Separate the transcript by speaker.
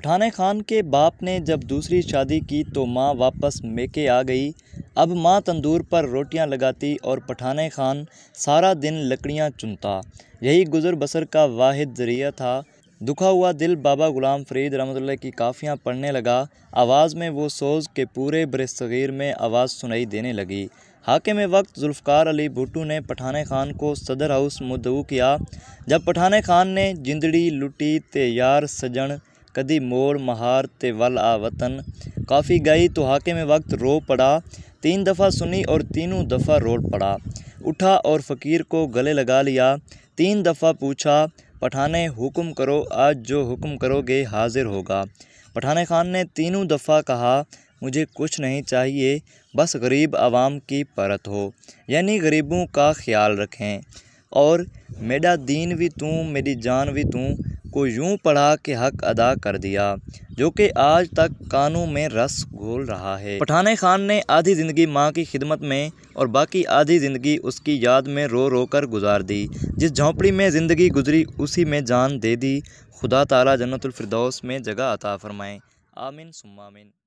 Speaker 1: पठान खान के बाप ने जब दूसरी शादी की तो माँ वापस मेके आ गई अब माँ तंदूर पर रोटियाँ लगाती और पठान खान सारा दिन लकड़ियाँ चुनता यही गुजर बसर का वाहिद जरिया था दुखा हुआ दिल बाबा गुलाम फरीद रहमतुल्लाह की काफ़ियाँ पढ़ने लगा आवाज़ में वो सोज के पूरे बरसगीर में आवाज़ सुनाई देने लगी हाकिम वक्त जुल्फ़ार अली भुटू ने पठान खान को सदर हाउस मुदऊ किया जब पठान खान ने जिंदड़ी लुटी ते यार सजन कदी मोड़ महार ते वल आ वतन काफ़ी गई तो हाके में वक्त रो पड़ा तीन दफ़ा सुनी और तीनों दफ़ा रो पड़ा उठा और फ़कीर को गले लगा लिया तीन दफ़ा पूछा पठाने हुक्म करो आज जो हुक्म करोगे हाजिर होगा पठाने खान ने तीनों दफ़ा कहा मुझे कुछ नहीं चाहिए बस गरीब आवाम की परत हो यानी गरीबों का ख्याल रखें और मेरा दीन भी तू मेरी जान भी तू को यूं पढ़ा के हक अदा कर दिया जो कि आज तक कानों में रस घोल रहा है पठाने खान ने आधी ज़िंदगी माँ की खिदमत में और बाकी आधी ज़िंदगी उसकी याद में रो रो कर गुजार दी जिस झोंपड़ी में ज़िंदगी गुजरी उसी में जान दे दी खुदा ताला जन्नतुल फिरदौस में जगह अता फरमाएं आमिन सुम्मामिन